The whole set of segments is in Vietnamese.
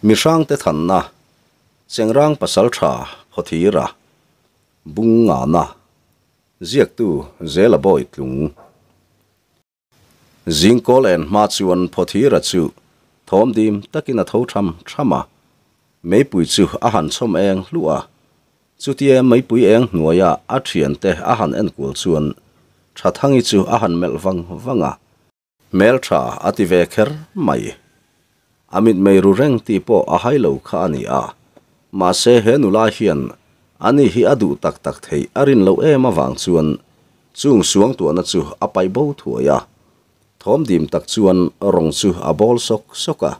mishang te than na chengrang pasal tha phothira bunga na ziak tu zela boy tlung zing kol en ma chuan phothira chu thom dim takina tho tham thama mei pui chu a han chom eng lua chutia mei pui eng nuaya a thian te a en kul chuan tha thangi chu a han mel wang ativeker mai amit mei ru reng ti pawh a hailo kha ani a mahse he nu lai hian ani hi a duh tak tak thei arin rin lo em avang chuan chung suang tuana chu a pai bo thuaya thom dim tak chuan rong chu a sok soka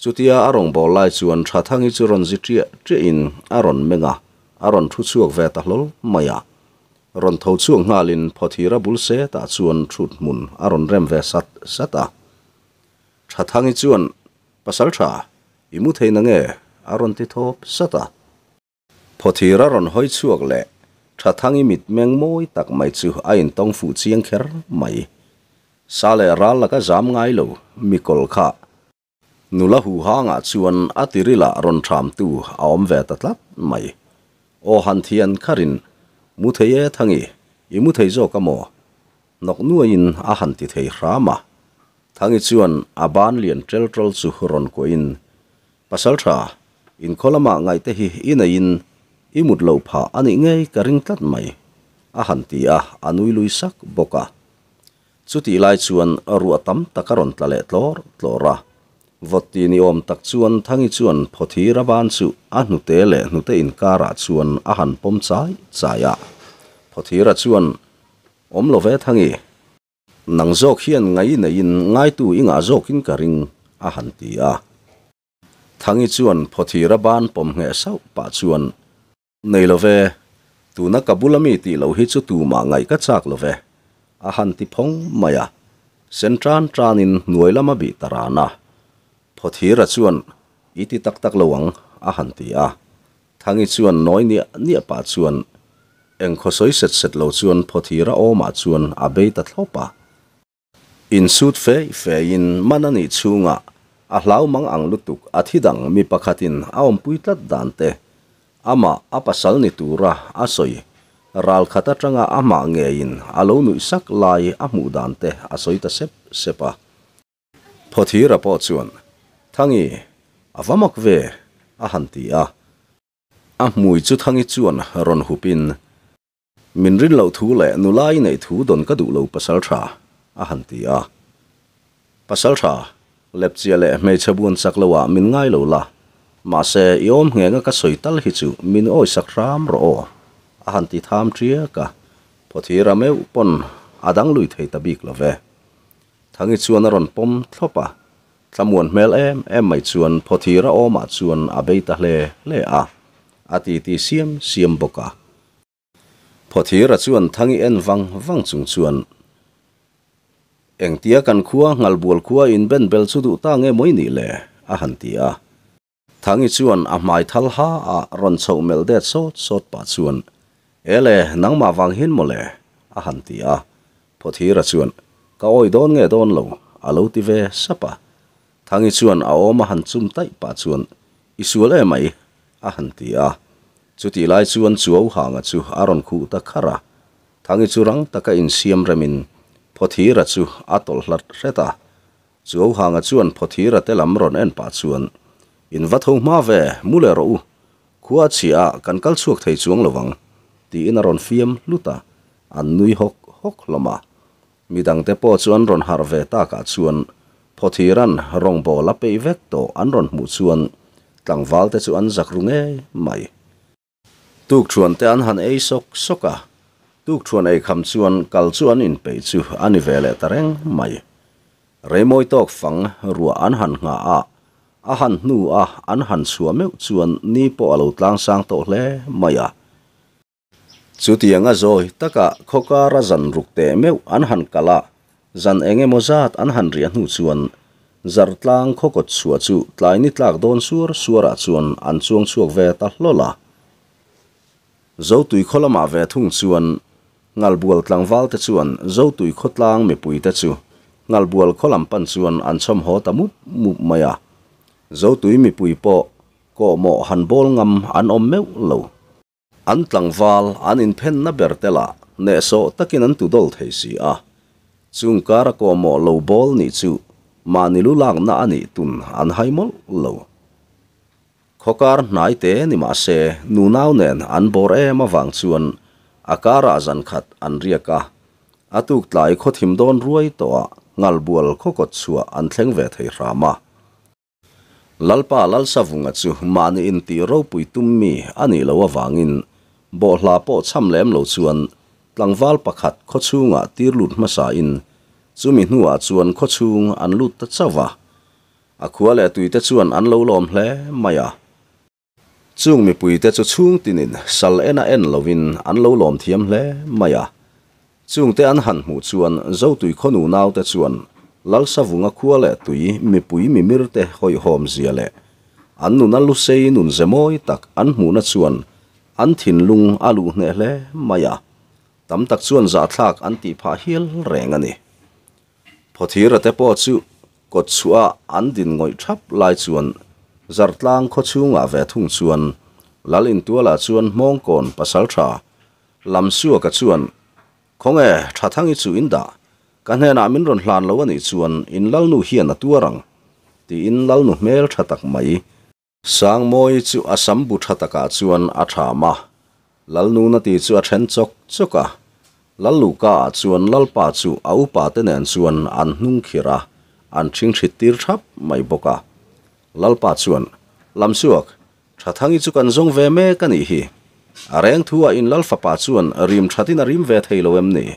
chutia a rong bol lai chuan tha thangi chu ron ji tia tre in a ron menga a ron thu chuak ve ta hlol maya ron tho chu ngalin phothira bul se ta chuan thut mun a ron rem ve sat sata tha thangi chuan pasal tha imu theinang e aron ti thop sata phothira ron hoi chuak le tha thangi mit meng moi tak mai chu a in tong fu chiang kher mai sa le ra la ka jam ngai lo mi kol kha nula hu ha nga chuan atirila ron tham tu aom ve tatlat mai o han thian kharin mu theye thangi imu thei zo ka mo nok nuain a han ti thei rama thangi chuan aban lian tel tol chu huron ko in pasal tha in kholama ngai te hi in in imut lo pha ani ngei karing tlat mai a hanti a anui lui sak boka chuti lai chuan aru atam takaron tlale tlor tlora voti ni om tak chuan thangi chuan phothi raban chu a nu te le nu te in kara chuan a han pom chai chaya phothi ra chuan om lo ve thangi e. nang zok hian ngai na in ngai tu inga zok karing a han ti a thangi chuan phothi ban pom nge sau pa chuan nei love tu na kabulami ti lo hi chu tu ma ngai ka chak love a phong maya sentran tran in nuai lama bi tarana phothi ra iti tak tak lawang a han ti a thangi chuan noi ni pa chuan eng soi set set lo chuan phothi oma o ma chuan abei ta thlopa In sūt fēi fēi in mananī tsūnga, ahlau maṋ āng lūtuk athidang mipa khatīn āoṋ puitlat dānte. Āma āpa sāl nī tūra āsoi, rāl khatat rānga āma ngē in alau nū isak lāi āmū dānte āsoi ta sēp sēpa. Po tīra pō tsūwan, thangī, āvamok vē, āhantī ā. Āmui tsū thangī tsūwan rōn hūpīn. Min rīnlau tū lē nū lāi nē ka dūlau pa sāl chā. ahanti a pasal tha lepchia le me chabun saklawa min ngai lo la ma se yom nge nga ka soital hi chu min oi sakram ro ahanti tham tria ka pothira me upon adang lui thei ta bik lawe thangi chuan ron pom thlopa thlamun mel em em mai chuan pothira o ma chuan le le a ati ti siem siem boka pothira chuan thangi en wang wang chung chuan eng tia kan khua ngal bul khua in ben bel chu du ta nge moi ni le a han ti a thangi chuan a mai thal ha a ron chho mel de so sot pa chuan ele nang ma wang hin mo le a han ti a phothi ra chuan ka oi don nge don lo a lo ti ve sapa thangi chuan a oma han chum tai pa chuan isual e mai a han ti a chu ti lai chuan chuau hanga chu aron khu ta khara thangi chu rang taka in siam remin พอทีระจูอัตลหลัดเรตาจูเอาหางจวนพอทีระเตลำรอนเอ็นป่าจวนอินวัดหงมาเวมุเลรูขวาชีอากันกัลชวกไทยจวงระวังตีอินรอนฟิมลุตาอันนุยหกหกละมามีดังเตปอจวนรอนฮาร์เวตากาจวนพอทีรันรองบอลับไปเวกโตอันรอนหมูจวนตังวัลเตจวนจักรุงเอไม่ตุกชวนเตอันหันเอซกซกะ tuk chuan ei kham chuan kal chuan in pe chu ani vele tareng mai remoi tok fang rua an han nga a a han nu a an han suame chuan ni po alo tlang sang to hle maya chu tianga zoi taka khoka ra zan rukte meu an han kala zan enge mozat an han rian hu chuan zar tlang khokot chua chu tlai ni tlak don sur suara chuan an chuang chuak ve ta hlola zo tui kholama ve thung chuan ngal bual tlang te chuan zo khotlang mipui te chu ngal kholam pan chuan an som ho ta mu maya zo tui mipui po ko mo hanbol ngam an om meu lo an tlang an in phen na bertela ne so takin an tu dol thei si a chung ko mo lo bol ni chu manilu lang na ani tun an haimol lo khokar nai te ni ma se nu nau nen an bor e ma wang chuan akara azan khat anriya ka atuk tlai kho thim don ruai to ngal bual kho ko chua an thleng ve thei rama lalpa lal savunga chu mani puitummi ti ro pui tum mi ani lo wangin bo hla po cham lem lo chuan tlangwal pakhat kho chunga tir lut ma sa in chumi hnuwa chuan kho chung an lut ta chawa akhuale tuite chuan an lo lom hle maya chung mi pui te chu chung tinin sal ena en lovin an lo lom thiam hle maya chung te an han mu chuan zo tui khonu nau te chuan lal sa vunga khua le tui mi pui mi mir te hoi hom zia le an nu na lu sei nun zemoi tak an mu na chuan an thin lung alu hne hle maya tam tak chuan za thlak an ti pha hial reng ani phothira te po chu kot chua an din ngoi thap lai chuan giật lang zartlang kho chunga ah ve thung chuan lalin là xuân mong còn kon pasal tha lam suwa ka chuan khonge thathangi chu inda kan hena ah min ron hlan lo ani chuan in lal nu hian aturang ti in lal nu mel thatak mai sang moi chu asam bu thataka ah chuan a tha ma lal nu na ti chu a then chok choka lal lu ka chuan lal pa chu au pa te nen chuan an hnung khira an thing thrit tir thap bốc à lalpa chuan lamsuak thathangi chu kan zong ve me kan i areng thuwa in lalpa pa chuan rim thatin rim ve theilo emni.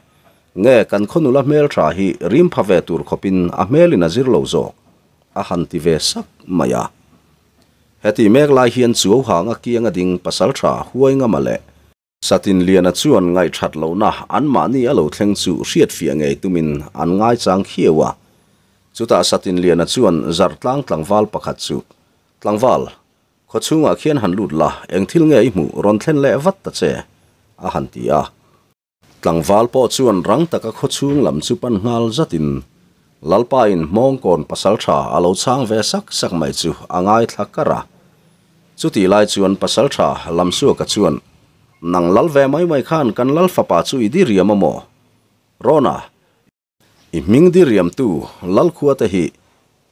nge kan khonu la mel tha hi rim pha ve tur khopin a mel in azir lo zo a han ve sap maya heti mek lai hian chu ha nga kiang a ding pasal tra huai nga male satin liana chuan ngai that lo na an ma alo thleng chu riat fia nge tumin an ngai chang khiewa chúng ta chuta satin lian a chuan zar tlang tlangwal pakhat chu tlangwal kho chunga khian han lut la eng thil nge i mu ron thlen le vat ta che a han ti a tlangwal po chuan rang taka kho chung làm chu pan ngal zatin lalpa in mong con pasal tha alo chang ve sak sak mai chu thắc cả chu ti lai chuan pasal tha lam su ka chuan nang lal ve mai mai khan kan lal fa pa chu idi riam mo rona mingdir yam tu lal khuwa ta hi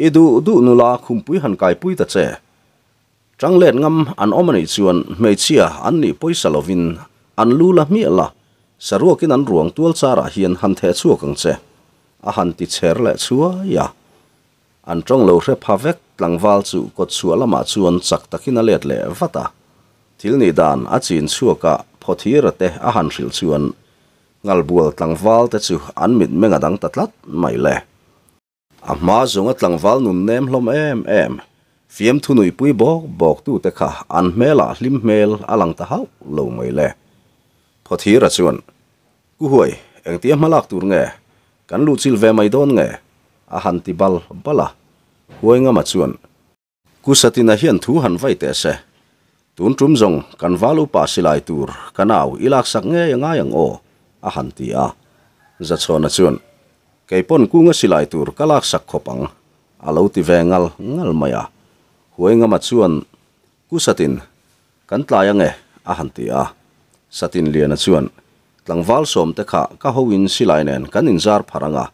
edu du nu la khum pui han kai pui ta che chang len ngam an omani chuan me chia an ni poi salovin an lu la mi la sarwa kin an ruang tual chara hian han the chu kang le chuwa ya an chong lo re pha vek langwal chu ko chu la le vata thil ni dan a chin chuka phothira ngal bual tlangwal te chu an mit menga dang tatlat mai le a ma zunga tlangwal nun nem hlom em em fiam thu nui pui bok bok tu te kha an mela hlim mel alang ta hau lo mai le phothi ra chuan ku huai eng tia malak tur nge kan lu chil ve mai don nge a han ti bal bala huai nga ma chuan ku satina hian thu han vai te se tun trum zong kan valu pa silai tur kanau ilak sak nge yang ayang o ahantia. Zatsona chun, kay pon kunga sila itur kalak sakkopang, alaw ti ngalmaya. Huwe nga matsuan, kusatin, kantlayang eh ahantia. Satin liya na chun, tlang valsom te ka kahawin sila inen kanin zar paranga,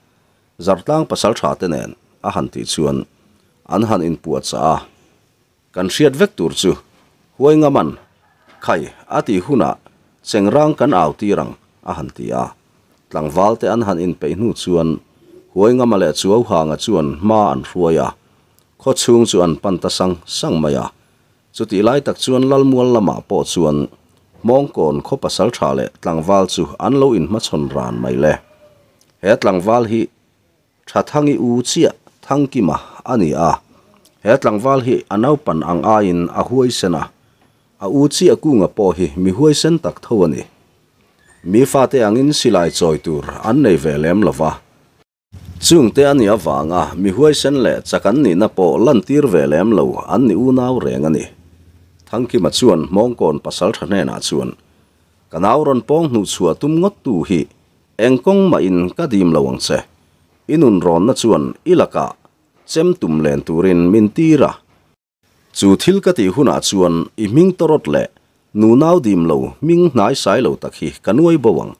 zartlang pasal tratenen ahanti chun, anhan in puat Kan siyad vektur chu, huwe nga man, kay ati huna, seng kan aw ahan tia. Tlang valte an han in peinu chuan, huay ngamale chuaw ha nga chuan maa an ruaya. Ko chung chuan pantasang sang maya. Chuti lai tak chuan lal mual lama po chuan, mong kon ko pasal cha le tlang val chu an lo in machon ran may le. He tlang val hi, cha tangi u chia tang ki ma ani a. hi anau ang ayin ahuay sena. A chia ku po hi mi sen tak thawani. mi fa te angin silai choi tur an nei ve lem lova chung te ani awanga mi huai sen le chakan ni na po lan tir ve lem lo an ni u naw reng ani thangki ma chuan mong kon pasal thane na chuan kanaw ron pong nu chua tum ngot tu hi engkong ma in kadim lawang se, inun ron na chuan ilaka chem tum len turin min tira chu thil ka ti huna chuan i ming torot le nunao dim lo ming nai sai lo takhi kanwai bawang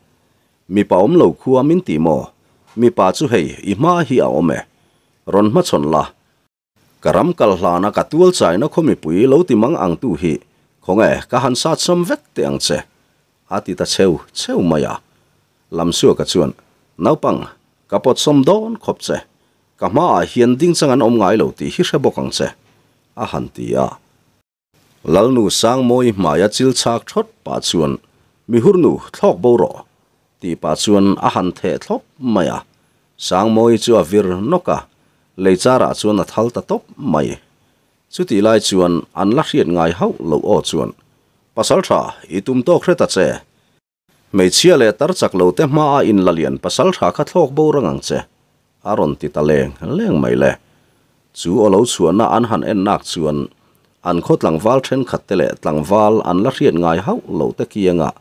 mi paom lo khuwa min ti mo mi pa chu hei i ma hi a ome ron ma chon la karam kal hla na ka tuol chai na khomi pui lo ti mang ang tu hi khong ka han sa cham vek te ang che a ta cheu cheu ma lam su ka chuan nau ka pot som don khop che ka ma hian ding chang an om ngai ti hi sha che a han ti lalnu sangmoi maya chil chak thot pa chuan mihurnu thok boro ti pa chuan a han the thop maya sangmoi chu avir noka leichara chuan a thal ta top mai chuti lai chuan an la hriat ngai hau lo o chuan pasal tha itum to khreta che mei chia le tar chak lo te ma in lalian pasal tha kha thok borangang che aron ti ta leng leng mai le chu olo chuan na an han en nak an kho tlangwal then khat lệ le tlangwal an la ngài ngai lâu lo kia kianga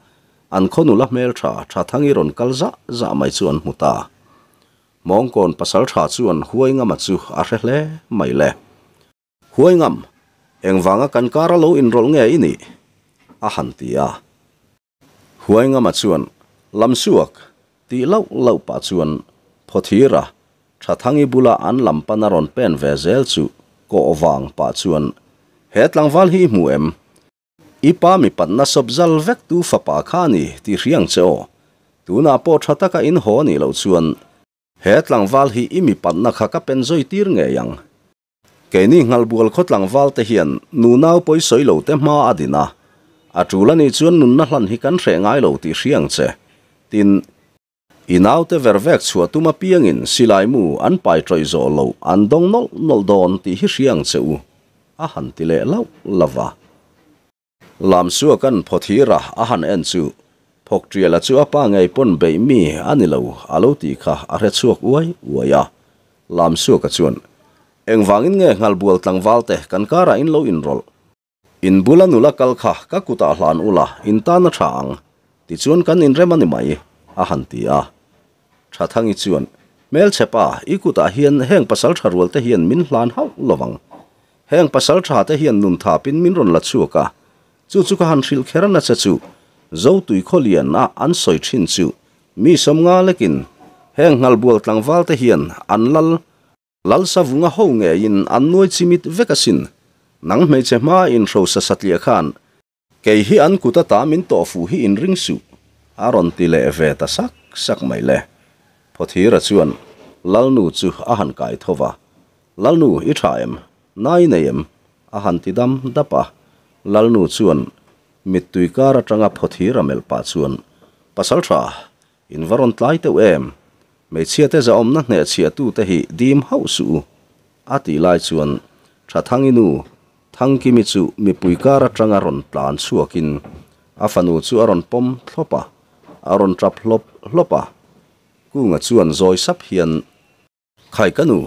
an kho nu la mel tha tha thangi ron kalza za mai chuan ta mong kon pasal tha chuan huai nga ma chu a à re hle mai le huai ngam engwanga kan kara lo in rol nge ini a à han tia huai nga ma chuan lam suak ti lo lo pa chuan phothira tha thangi bula an lam panaron pen ve zel chu ko wang pa chuan Hết lang langwal hi mu em ipa mi panna sobzal vek tu fapa pa khani ti riang tu na po thataka in ho ni lo chuan lang langwal hi imi na kha ka pen zoi tir nge yang ni ngal bul khot langwal te hian nu nau poi soi lo te ma adina atulani chuan nun na hlan hi kan hre ngai lo ti riang che tin te ver inaute ma chua in silai mu an pai troi zo lo an dong nol nol don ti hi riang u. ahan tile lau lava. Lam sua kan potira ahan ensu. Pok triela chua pa ngay pon bay mi anilau alo di ka are chuak uay uaya. Lam sua ka chuan. Eng vangin nge ngal buwal tang valte kan kara in lo in rol. In bulan ula kalka kakuta lan ula in tana chaang. Di chuan kan in remani mai ikuta hien heng pasal charwalte hien min hau lovang. heng pasal tha te hian nun tha pin min ron la chu ka chu chu ka han thil khera na cha chu zo tu kholia na an soi thin chu mi som nga lekin heng ngal bul tlang wal te hian an lal lal sa vunga ho nge in an noi chimit vekasin nang me che ma in ro sa satlia khan ke hi an kuta ta min to fu hi in ring su aron ti le ve ta sak sak mai le 9am a han ti dam dapa lalnu chuon mit tuikar atanga phothira mel pa chuon pasal tra in varon tlai te em me chiate za omna na ne chiatu te hi dim hausu ati lai chuon thathanginu thangki mi chu mi puikar atanga ron tlan chuakin afanu chu aron pom thlopa aron trap hlop hlopa ku nga chuon zoi sap hian khai kanu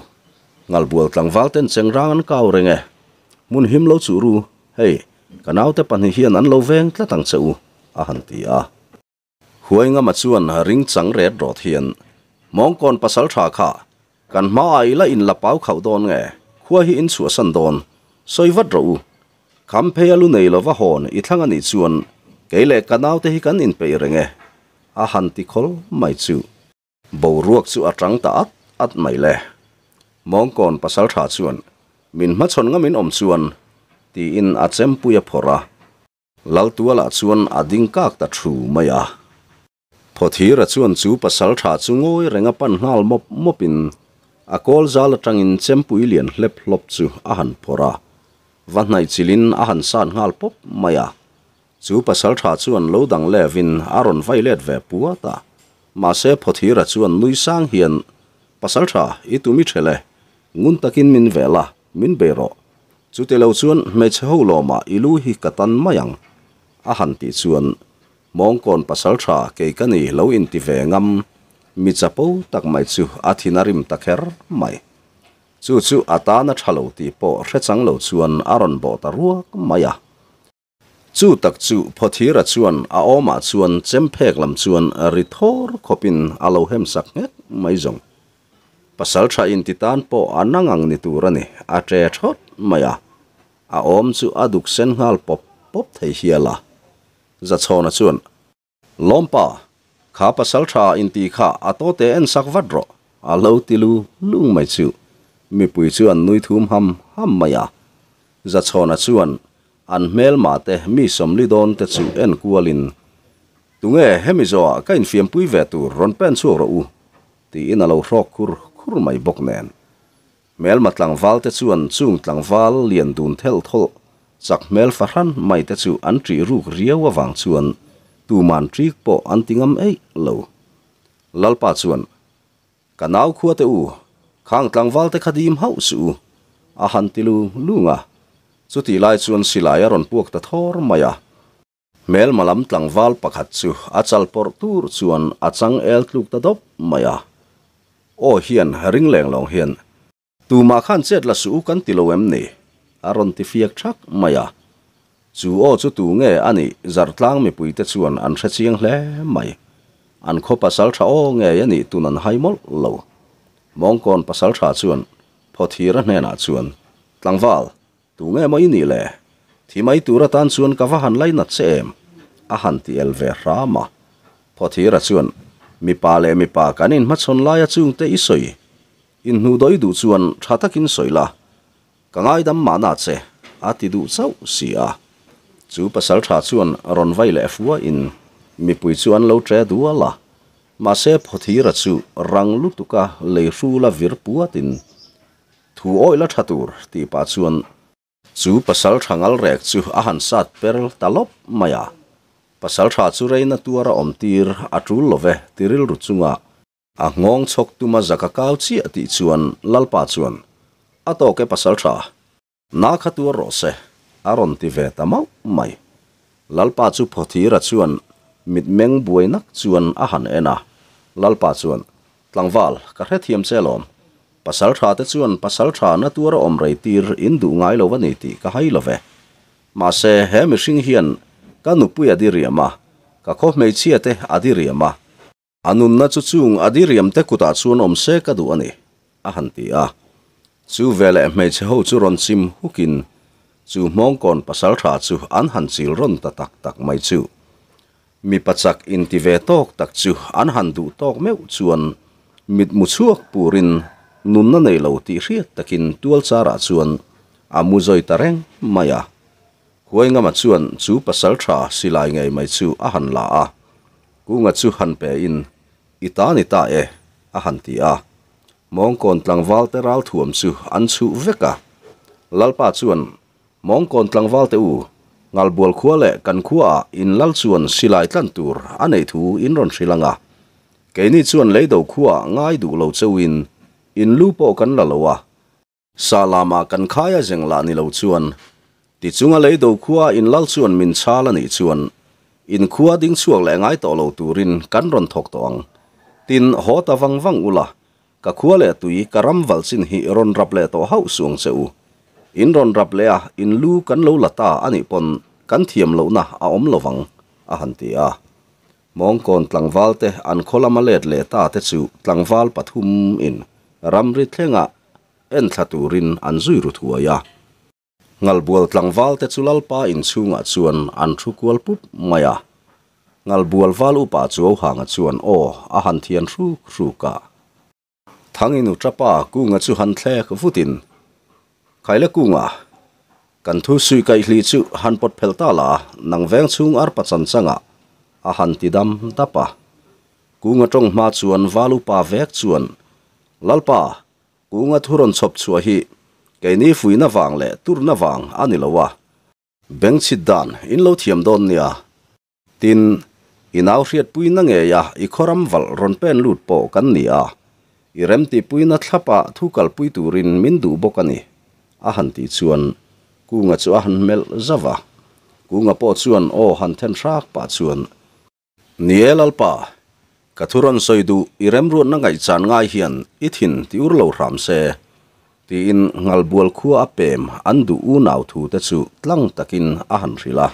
งัาบัวตังวัลเทนเซงร่างันเก่าเร่งเอมุนหิมโลสูรูเฮ้ยกันเอาแต่ปัญหาอันโลเวงแต่ังเซอูอาหันตีอาหัวยงามาชวนหาริงจังเรดรอเทียนมองก่อนภาษาชาคากันมาไอละอินละเป้าเขาโดนเงะขั้วหินสัวสันโดนซอยวัดรูคำเพียลุนเอละวะหอนอีทั้งอันอีชวนเกลเลกันเอาแต่ให้กันอินไปเร่งเออาหันตีคอลไม่จูบ่าวรวกสัวจังตาอัดไม่เล่มองก่อนปัสสาวะส่วนมินมาชนก็มินอมส่วนที่อินอาจเจมปุยพอระลาตัวละส่วนอดิงกากตะชูมายาพอที่ระส่วนจูปัสสาวะสูงโอยเรงปันหาลมบมบินอากอลซาลจังอินเจมปุยเลียนเล็บลบจูอาหารพอระวันในจิลินอาหารสานหาลปบมายาจูปัสสาวะส่วนโลดังเลวินอารอนไฟเลดเวปัวตามาเสพพอที่ระส่วนลุยสร้างเฮียนปัสสาวะอีตุมิเชเล่ ngun takin min vela min beiro chu te lo chuan hmeichhe lo ma ilu hi katan mayang a han ti chuan mong kon pasal tha ke kani lo in ti ve ngam mi chapo tak mai chu athinarim takher mai chu chu atana thalo ti po rechang lo chuan aron bo ta ruak maya chu tak chu phothira chuan a oma chuan chempek lam chuan rithor khopin alo hem sak nge mai jong pasal tha in titan po anang ang turani a tre thot maya a om chu aduk sen ngal pop pop thei hiala za chona chuan lompa kha pasal tha in ti kha ato te en sak vadro a lo tilu lung mai chu mi pui chuan nui thum ham ham maya za chona chuan an mel ma te mi som li don te chu en kualin tunge hemi zo ka in fiam pui ve tu ron pen chu ro u ti in a lo khur mai bok nen mel mặt tlang val te chu an chung tlang liền đun dun thel thol chak mel faran mai te chu an tri riêu riau vang chuan tu man tri po an tingam ei lo lalpa chuan kanau khua te u khang tlang val te khadim hau su a han tilu lunga chu ti lai chuan silai ron puak ta thor maya mel malam tlang val pakhat chu achal por tur chuan achang el tluk ta dop maya o hian ring leng long hian tuma khan chet la su kan tilowem ni aron ti fiak thak maya chu o chu tu nge ani zartlang mi puite chuan an hre chiang hle mai an kho pasal tha o nge ani tunan haimol lo mong kon pasal tha chuan phothira hne na chuan tlangwal tu nge mai ni le thi mai tura tan chuan ka va han lai na chem a han ti elve rama phothira chuan mi pa le mi pa ka nin ma chon la ya chung te i soi in nu doi du chuan tha ta kin soi la ka ngai dam ma na che a ti du chau si a chu pa sal tha chuan ron mi pui chuan lo tre du la ma se pho thi ra chu la vir pu tin oi la tha tur ti pa chuan thangal rek chu a han talop maya pasal tha chu reina tuara om tir atul love tiril ru chunga a ngong chok ma zaka kau chi ati chuan lalpa chuan ato ke pasal tha na khatua ro se aron ti ve tamau mai lalpa chu phothi ra chuan mit meng buainak chuan a han ena lalpa chuan tlangwal ka hre thiam chelom pasal tha te chuan pasal tha na tuara om rei tir indu ngai lo wani ti ka hai love ma se he mi hring hian ka nupui adiriya ma, ka ko mei chia te adiriya ma. Anun na chu chung adiriya mte kuta chuan om se kadu ani, ahanti a. Chu vele mei che ho chu ron chim hukin, chu mong kon pasal tra chu anhan chil ron tatak tak mai chu. Mi pachak inti ve tok tak chu anhan du tok meu chuan, mit mu chuak purin nun na nei takin tuol chara chuan, amu zoi tareng maya. huay nga matuan chu pasaltra silai ngay may chu ahan la a. Gu nga chu han pe in, ita ni ta e, ahan ti a. Mong kon tlang val te ral tuam chu an chu veka. Lalpa chuan, mong kon tlang val te u, ngal buol le kan kua in lal chuan silai tlantur anay tu in ron silanga. Kei ni chuan lay dau kua lau chau in, lupo kan lalawa. Sa lama kan kaya zeng ni lau chuan, ติจุงอะไรดูขัวอินลัลชวนมินชาลันอีชวนอินขัวดิ้งช่วงแหงไอต่อเราตูรินกันรอนทกตองตินหอตาวังวังอุละกะขัวเลตุยกะรมวัลสินฮิรอนรับเลต่อเฮาสวงเซอูอินรอนรับเลออินลูกันโลละตาอันอีปนกันเทียมโลนะอาอมลวังอาหันตีอามองก่อนตัังวัลเตอันโคลามาเลดเลตาเตจูตัังวัลปทุมอินรำริเทงะเอ็นทัตูรินอันซุยรุทัวยา ngalbual tlangwal te chulalpa in chunga chuan anthu kual pup maya ngalbual wal upa chu hanga chuan o a han thian thu khru ka ku nga chu han thle kh futin khaila ku nga kan thu sui kai hli chu han pot la nang veng chung ar pa chan changa a ku nga tong ma chuan walu pa vek chuan lalpa ku nga thuron chop chu cái ní phui na vàng lệ tur na vàng ani lowa beng chit dan in lâu thiam đón nha à. tin inau riat pui na nge ya i khoram val ron pen lut po kan nia i à. rem ti pui na thlapa à, thu kal pui rin minh du bokani a han ti chuan ku nga chu a han mel zawa ku nga po chuan o han then rak pa chuan niel alpa kathuron soidu irem ruan na ngai chan ngai hian ithin tiur lo ram se tiin ngalbual khu apem andu u nau thu ta chu tlang takin a han rila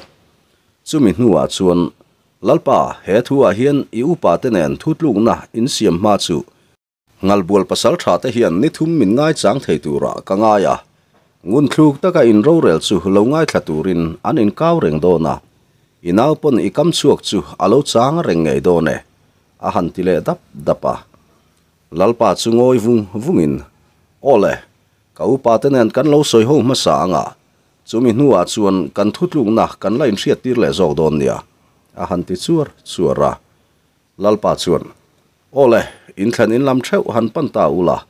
chumi nuwa chuan lalpa he thu a hian i u pa te nen thu tlung na in siam ma chu ngalbual pasal tha te hian ni thum min ngai chang thei tu ra ka nga ya ngun thluk ta ka in ro rel chu lo ngai thla turin an in kaw reng do na inaw pon i kam chuak chu alo chang reng ngei do ne a tile dap dapa lalpa chu ngoi vung vungin ole cậu bà tên nên cắn lâu sôi hông mà xa ngà chú mình nu à chuồn cắn thút lùng nà cắn lại xiết tìr lệ dầu đồn nìa à hẳn tì chuột chuột ra lal bà chuồn ô lệ in thân in làm treo hẳn pan ta u la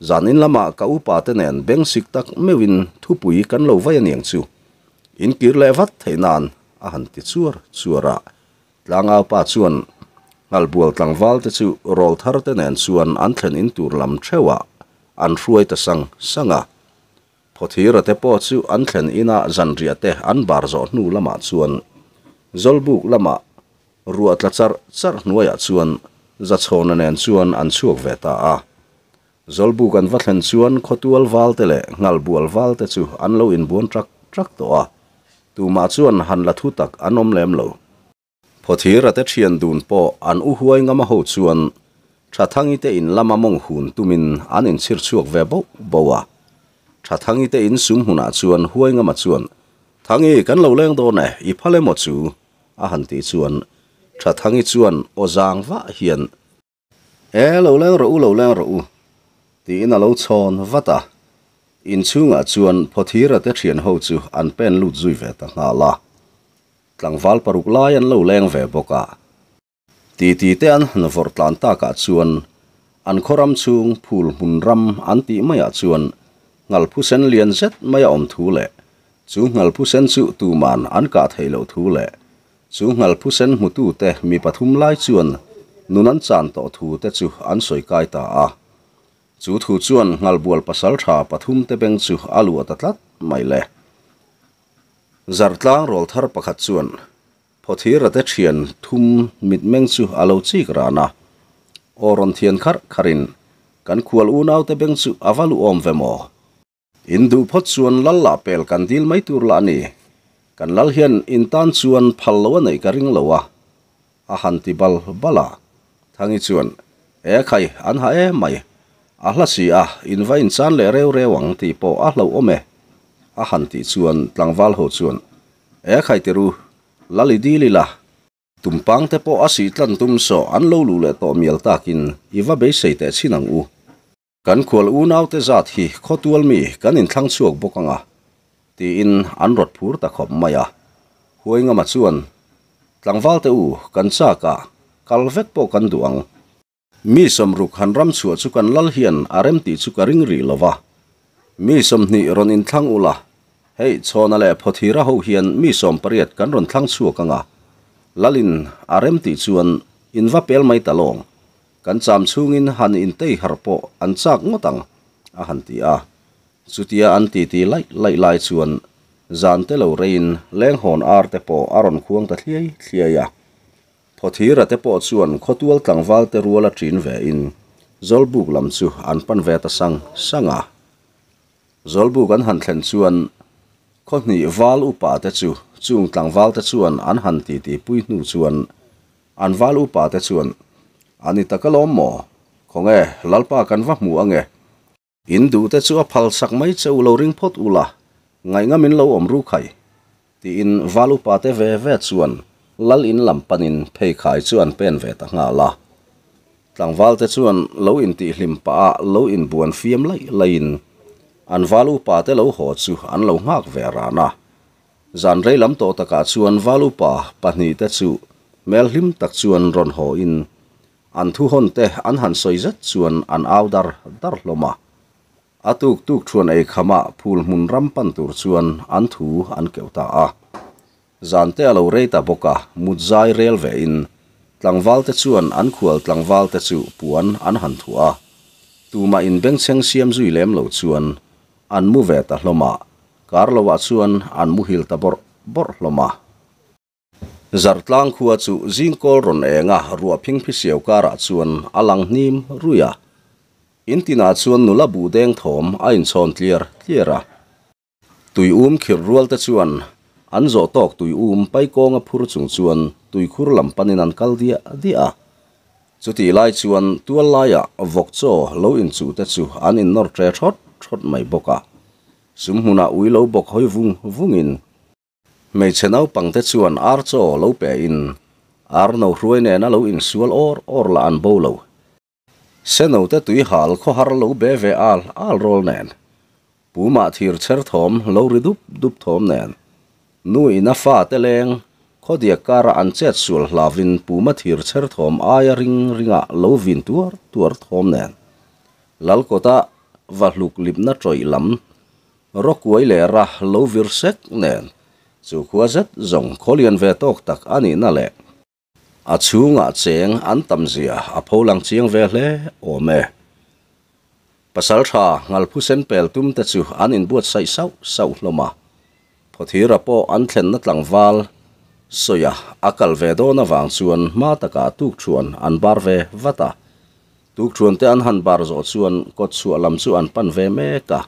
zan in lama à, cậu bà tên nên beng xịt tắc mê win thu bùi cắn lâu vay niệm chu in kir lệ vắt thấy nàn à hẳn tì chuột chuột ra lang ao bà chuồn ngal bual tlang val te chu rol thar te nen chuan an thlen in tur lam thewa an ruay ta sang sanga. Po thira te po chu an khen ina zan ria te an bar zo nu lama chuan. Zol buk lama rua tla char char nuaya za chona nen chuan an chuak veta a. Zol buk an vathen chuan kotual valtele ngal bual valte chu an lo in buon trak trak to a. Tu ma chuan han la thutak anom lem lo. Po tha thangi te in lama mong hun tumin an in sir chuak ve bo bowa tha thangi te in sum huna chuan huai nga ma chuan thangi kan lo leng do ne i phale mo chu a han ti chuan tha thangi chuan o zang va hiền e lâu leng ro lâu leng ro ti in lâu lo chon vata in chunga chuan phothira te hiền hậu chu an pen lu duy ve ta nga la tlangwal paruk lai an lâu lo leng ve boka ตีตีเตียนนฟอร์ตลันตากาชวนอันครมชุงพูลมุนรมอันตีไม่อาชวนงัลผู้เซนเลียนเซตไม่อมทูเลจูงัลผู้เซนสุตูมันอันกาเทลทูเลจูงัลผู้เซนมุตูเตมีปฐุมไลชวนนุนันจานต่อทูเตจูอันสวยกายตาอาจูทูชวนงัลบัวปัสสลชาปฐุมเตเบงจูอาลัวตัดลัดไม่เละจัดล้างรอลทาร์ปะัดชวนพอทีระเเชียนทุมมิดเมงซูอาลูซีกรานาออรอนเทียนคาร์คารินกันควลอูนเอาแต่เบงซูอาวาลูอมเวโมอินดูพดส่วนลัลลาเปลกันดีลไม่ตูรลานีกันลัลเฮียนอินตันส่วนพัลลวันในกริงลวะอาหันติบาลบลาทางอีส่วนเอ๋ใครอันหาเอ๋ไม่อาละสีอาอินไวอินซานเลเรวเรวังทีโปอาลูวอเมอาหันติส่วนตังวัลโฮส่วนเอ๋ใครติรู้ lali di li la. Tumpang te po tumso an lo le to miel takin iwa bei sei chinang u. Kan kuol u nao te zaat hi ko mi kan in tlang chuok boka Ti in an rot pur ta khom maya. Huay nga matuan. Tlang val te u kan cha ka kal po kan duang. Mi som rukhan han ram chua chukan lal hian arem ti chuka ring ri lova. Mi som ni ron in tlang u la. เฮ้ยชนอะไรพอทีระหูเฮียนมีสมเปรียดกันรุนทั้งชั่วกังอ่ะลลินอารมติชวนอินว่าเปลไม่ตลงกันจำชูงินหันอินเตยฮาร์โปอันซากงตังอาหันตีอาสุดที่อันตีตีไล่ไล่ไล่ชวนจานเตลูเรินแรงหอนอาร์เตปอารอนควงตะเทียเทียยะพอทีระเตปอชวนขอตัวตังวัลเตรัวละจีนเวอินจอลบุกลำ m ู h อัน pan ve ta สังสัง n g a zolbuk an han thlen khot ni wal upa te chu chung tlang wal te chuan an han ti ti pui nu chuan an wal upa te chuan ani takalom mo khonge lalpa kan wa mu ange indu te chu a phal sak mai châu lo ring phot ula ngay nga min lo om ru khai ti in wal upa te ve ve chuan lal in lam panin phei khai chuan pen ve ta nga la tang wal te chuan lâu in ti hlim pa lâu in buan fiam lai lain an valu pa te lo ho chu an lo ngak ve rana zan rei lam to taka chu an valu pa pahni te chu mel hlim tak chuan ron ho in an thu hon te an han soi zat chuan an au dar dar lo loma atuk tuk chuan ei khama phul mun ram pan tur chuan an thu an keuta a zan te alo rei ta boka mudzai ve in tlangwal te chuan an khual tlangwal te chu puan an han thu a Tu ma in beng cheng siam zui lem lo chuan an muveta loma. Karlo vatsuan an muhilta bor, bor loma. Zartlang kua tsu zinkoron e nga rua pingpisiau kara tsuan alang nim ruya. Intina tsuan nula budeng thom ain son tlir tlira. Tui um kir ruolta tsuan. Anzo tok tui um paiko nga purtsung tsuan tui kurlam paninan kaldia dia. Tuti lai tsuan tuan laya vokso lo in tsu tetsu anin nortre chot chốt mày bốc à sum huna ui lo bốc hơi vung vung in, mày chen áo bằng te chuan ar cho lo pe in ar no ruai ne na lo in sual or or là an bo lo se no te tui hal khó har lo be ve al al rol nen pu ma thir cher thom lo ri dup dup thom nen nu ina fa te leng kho dia kara an chet sul hlavin pu ma thir cher thom aya à ring ringa à, lo vinh tuar tuar thom nen lal ta và lục lịp na trội lắm ro cuối lệ ra lâu vir sek nè chú khua rất dòng khó liền về tóc tạc ani na lệ à chú ngã chén ăn tầm gì à, à phô lăng chiang về lệ ô mẹ pasal tha ngal phu sen pel tum ta chu an in buat sai sau sau loma phothi rapo an thlen na tlang val soya akal à, ve do na wang chuan ma taka tuk chuan an bar ve vata à tuk chuan te an han bar zo chuan kot chu lam chu an pan ve me ka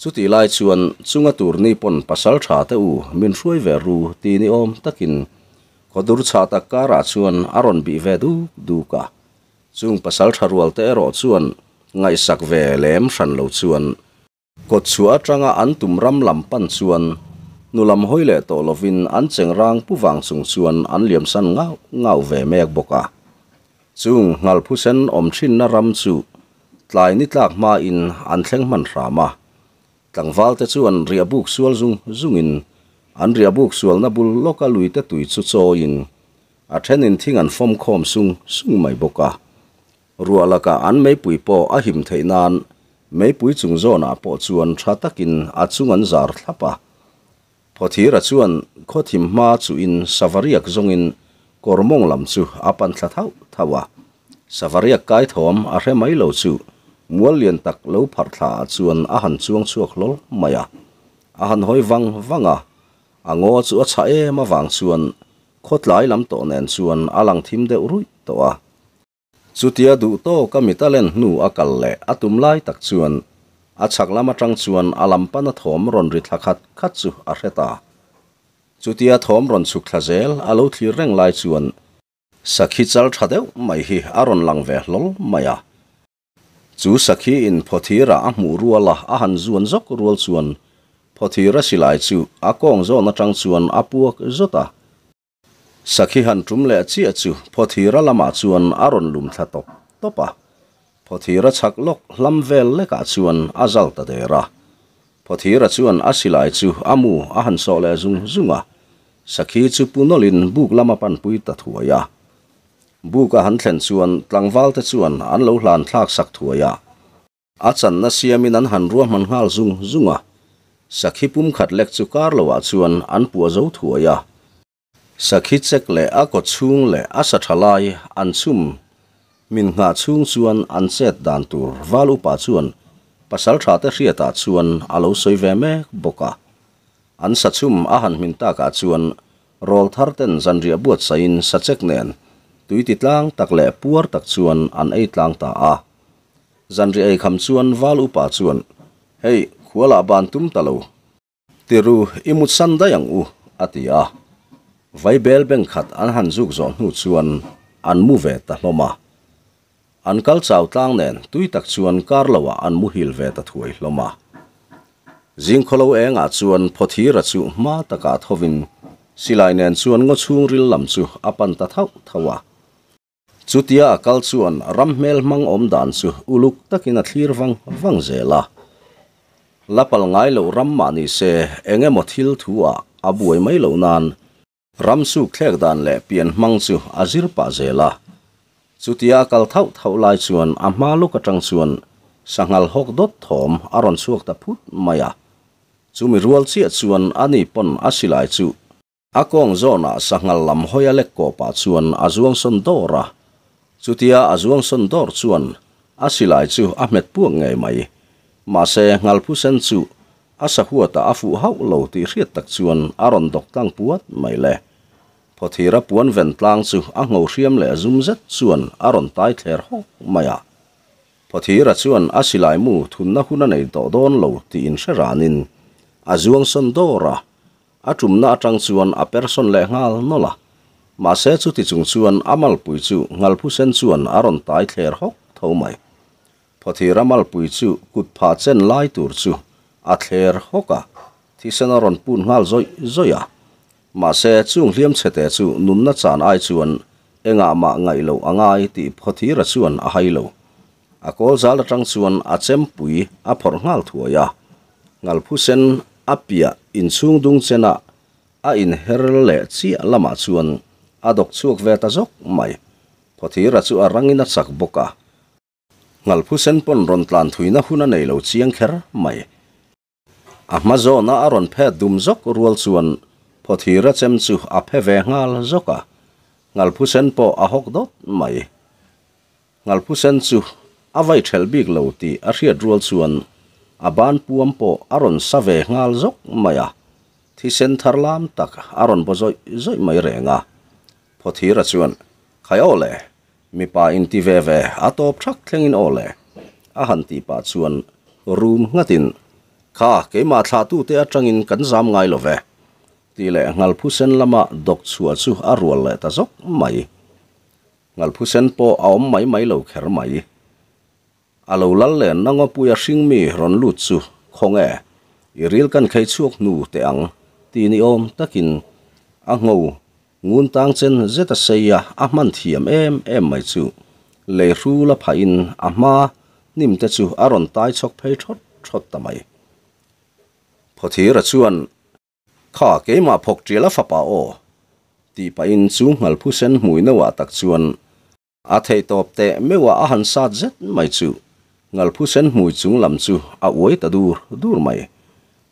chuti lai chuan chunga tur ni pon pasal tha te u min hruai ve ru ti ni om takin kodur cha ta kara chuan aron bi ve du du ka chung pasal tha rual te ro chuan ngai sak ve lem hran lo chuan kot chu atanga an tum ram lam pan chuan nulam hoile to lovin an cheng rang puwang chung chuan an liam san ngau ngau ve mek boka chung ngal phu sen om thin na ram chu tlai ni tlak ma in an thleng man rama tang wal an ria book sual an ria book sual na bul tui chu in a then in sung sung mai boka ruala an mai po a him thei nan mai po chu an tha takin zar thapa pothira chuan khothim ma chu in savariak zongin กอร์มงลำซูอาปันสะเท้าทว่าสัฟรรี์กายทอมอาเรไม่เลวซูมัวเลียนตักเลวผัดถาส่วนอาหันส่วงสวกลลมาอาหารหอยวังวังอ่ะอางอจู่ใชยมาวังส่วนโคตรหลายลำต่อเนินส่วนอาหลังทิมเดอรุยตัวสุดที่ดูโตก็มีตาเล่นหนูอักาศเล่อตุมไล่ตักส่วนอาชักลามาจังส่วนอาลำปันทอมรอนริทักขัดขัดสูอาเรตา chutia thom ron suk thlazel alo thlir reng lai chuan sakhi chal tha deuh mai hi aron lang ve hlol maya chu sakhi in phothira a mu ruala a han zuan zok rual chuan phothira silai chu a kong zo na tang chuan apuak zota sakhi han tum le chi a chu phothira lama chuan aron lum thla top topa phothira chak lok hlam vel le ka chuan azal ta dera pothira chuan asilai chu amu ahan zung zunga sakhi chu punolin buk lama pan pui ta thuaya buka han thlen chuan tlangwal ta chuan an lo hlan thlak sak thuaya achan siamin an han ruah man hal zung zunga sakhi pum khat lek chu kar lawa chuan an pu zo sakhi chek le a ko chung le asa thalai an chum min nga chung chuan an set dan tur walu pa chuan pasal cha te ria ta chuan alo soi ve me boka an sa chum a han min ta ka chuan rol thar ten zan ria buat sa in sa chek nen tui ti tlang tak le puar tak chuan an ei tlang ta a zan ria ei kham chuan wal u pa chuan hei khuala ban talo tiru imu san da yang u atia vai bel beng khat an han ta noma an kal chau tlang nen tui tak chuan kar lawa an muhil ve ta thuai loma jing kholo e nga chuan phothi ra chu ma taka thovin silai nen chuan ngo chung ril lam chu apan ta thau thawa chutia kal chuan ram mel mang om dan chu uluk lapal ngai ram ma se enge mo thil thua abuai ram su khlek dan le pian mang sutia kal thau thau lai chuan ama lu ka tang chuan sangal hok dot thom aron suak ta phut maya chumi rual chia chuan ani pon asilai chu akong zona sangal lam hoya lek ko pa chuan azuang son dora chutia azuang son dor chuan asilai chu ahmed puang ngai mai ma se ngal phu sen chu asa huata afu hau lo ti riat tak chuan aron dok tang puat mai le พอทีรับวันเวนตลางสูอ่างเงาเทียมเละซุ่มเซ็ตส่วนอารอนตายเทอร์ฮอกมายาพอทีรัส่วนอาศิลายมูทุนนักหุนในต่อดอนเหล่าที่อินเชรานินอาจวงสันโดระอาจุมนาจังส่วนอาเปอร์สันเละงาลนละมาเซจุติจุงส่วนอามัลปุยจุงาลผู้เซนส่วนอารอนตายเทอร์ฮอกเท่าไหมพอทีรามัลปุยจุกุดพาเซนไลตูรจุอาเทอร์ฮอกะที่เซนอรอนปูนงาลจอยจอยะ mà xe chung liêm chè tè chú nún nà chán ai chuan, e ngà mà ngay lâu a ngay tì phô thí a hay lâu. A kô giá là trăng chuan a chém bùi a phor ngàl thua ya. Ngàl phú xên in chung dung chên a, in hér lè a lama chuan, a đọc chuộc vè ta dọc mày, phô thí a răng in a chạc bốc a. Ngàl phú xên bòn rôn tlàn thùy na hù nà nây lâu chì an khér mày. A mà zô na a rôn phè dùm dọc rùal chuan, ก็ทีระเจมจูอับเฮเวงาลจกะงาลผู้เซนปออาหกดดไม่งาลผู้เซนจูอาไว้เทลบิกเลวตีอาเรียดรัวส่วนอาบานปวมปออารอนสเวงาลจกไม่อะที่เซนทาร์ลามตักอารอนปอจอยจอยไม่เรงอะพอทีระส่วนใครเอาเลยมีป่าอินทีเวเวอาตอบชักเทงอินเอาเลยอาหันตีป่าส่วนรูมงัดินข้าเกี่ยมาชาตูเตะจังอินกันซามไงลเวตีเล่งลพุเซนละมาดกสวดสุขอรุณเลตาซกไม่งลพุเซนโปเอมไม่ไม่เลวแค่ไม่อาลูลลเล่นงอปุยชิงมีรอนลุดสุคงเออิริลกันเคยสชกนู่เตียงตีนิอมตะกินอังูงูตังเซนเจตเสียอามันเทียมเอ็มเอ็มไม่สุเล้รูละพายินอาหมานิมเตจูอารอนตายชกเพย์ชดชดทำไมพอที่ระชวนข้าเกี่ยมาพกเจลฟ้าป่าโอตีไปอินสูงหัลผู้เซนมุยนว่าตักชวนอาเทตอบเตะไม่ว่าอาหารซาดเจ็ดไม่ชูงัลผู้เซนมุยสูงลำชูอาไว้ตะดูดูไม่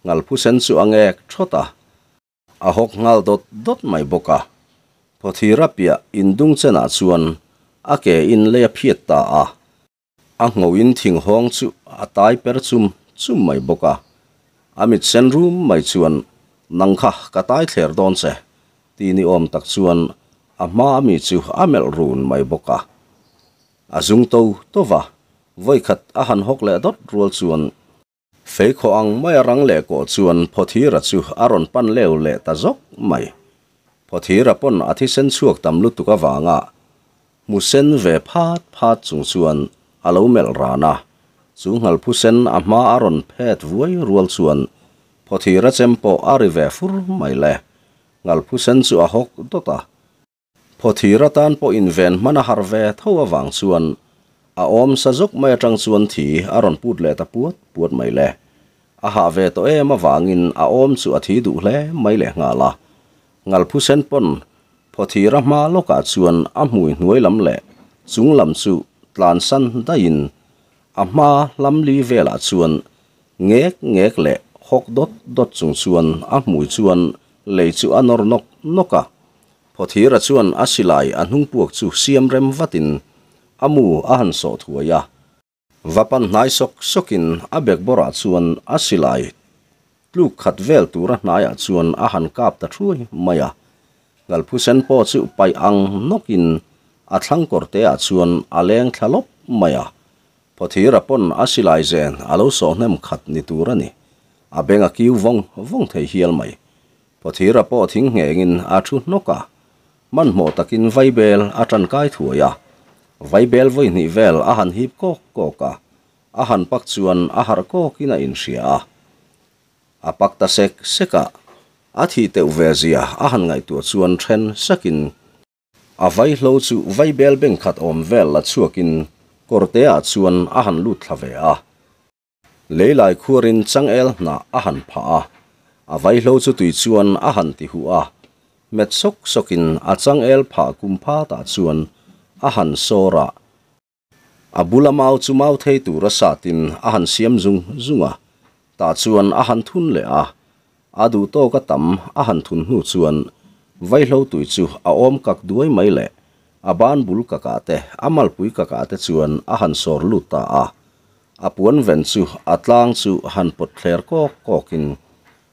งัลผู้เซนสูอังเอกชดตาอาหกงัลดดดดไม่บกะพอทีรับเาียอินดุงเซนาชวนอาเกอินเลียพีจตาอาอังวินทิ้งห้องชูอาตายเปิดซุมซุมไม่บกะอามิดเซนรูมไม่ชวนนังค่ะก็ตายเถรดอนเสตีนี่อมตักชวนอามามีจูอาเมลรูนไม่บกะอาจุงโตตัววะไว้ขัดอาหันหกเละดดรัวชวนเฟยขอังไม่รังเลกอชวนพอทีรัชูอารอนปันเลวเลตาจกไม่พอทีรปนอาทิเซนชวกตำลุตุกวางะมุเซนเวพาดพาดจุงชวนอาลูเมลรานะจุงหัลพุเซนอามาอารอนเพทไว้รัวชวนพอทีระเจมปออาริเวฟุร์ไม่เละงัลพูเซนสุอาฮกตัวตาพอทีระตานปออินเวนมันหารเวทาววังส่วนอาอมสะจกไม่จังส่วนทีอารอนพูดเลตะปวดปวดไม่เละอาหาเวตเอมาวางินอาอมสุอาทีดูเละไม่เละงาละงัลพูเซนปนพอทีระมาโลกาส่วนอามุยหน่วยลำเละสูงลำสุลานสันได้ยินอามาลำลีเวลาส่วนเงกเงกเละ hok dot dot chung chuan a mui chuan lei chu anor nok noka phothira chuan a silai a hnung puak chu siam rem vatin amu a han so thuaya vapan hnai sok sokin a bek bora chuan a silai tluk khat vel tura hnaia chuan a han kap ta thui maya gal phusen po chu pai ang nokin a thlang kor te a chuan a leng thalop maya phothira pon a silai zen alo so nem khat ni turani a beng a kiu vong vong thei hial mai po thira po thing nge ngin a thu noka man mo takin vai bel a tran kai thua ya vai bel voi ni vel a han hip ko ko ka a han pak chuan a har ko kina in sia a pak sek seka a te u vezia a han ngai tu chuan thren sakin a vai hlo chu vai bel leilai kuorin changel na ahan paa. Avai lozu tui chuan ahan tihua. Met sok sokin a changel paa kumpaata chuan ahan sora. Abula mau chu mau thay tu rasatin ahan siam zung zunga. Ta chuan ahan thun lea. Adu to katam ahan thun hu chuan. Vai tui chu a om kak duay mai le. Aban bul kakate amal pui kakate ahan sor lu taa. apuan ven chu atlang chu han pot thler ko kokin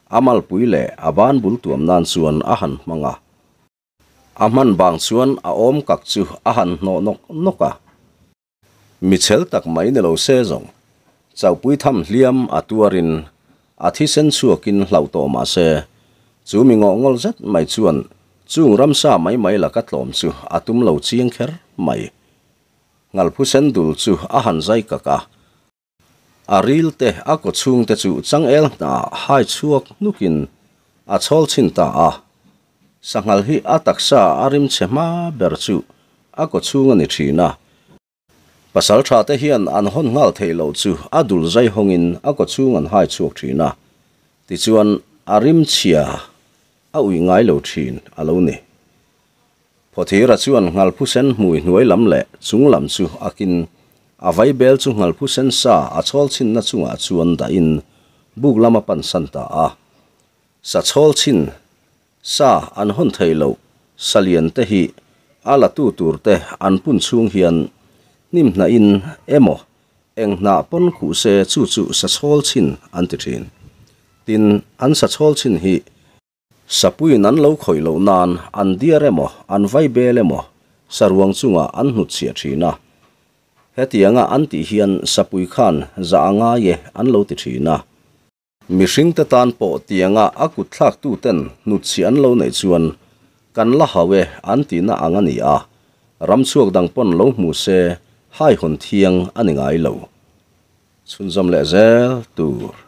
amal puile aban bul tuam nan chuan a manga aman bang suan a om kak chu a han no nok noka michel tak mai ne lo se zong chaupui tham hliam atuarin athi sen suakin hlauto ma se chu mi ngo ngol zat mai chuan chung ram sa mai mai la ka tlom chu atum lo chiang kher mai ngal phu sen dul chu a zai ka ka aril te ako chung te chu chang el na hai chuak nukin a chol chin ta a sangal hi ataksa arim chema berchu ako chung ani thina pasal tha te hian an hon ngal thei lo chu adul zai hongin ako chung an hai chuak thina ti chuan arim chia a ui ngai lo thin alo ni pothira chuan ngal phusen mui hnuai lam le chung lam chu akin avai bel chu ngal phu sen sa a chol chin na chunga chuan da in buk lama pan san ta a sa chol chin sa an hon thai lo salian te hi ala tu tur te an in emo eng na pon khu se chu sa chol an ti tin an sa chol hi sapui nan lo khoi an dia an vai be le an hnu hetianga anti hian sapui khan za anga ye anlo ti thina mihring ta tan po tianga aku thlak tu ten nut si anlo nei chuan kan la hawe anti na anga ni a ram chuak dang pon lo mu se hai hon thiang aningai lo chunjam le zel tur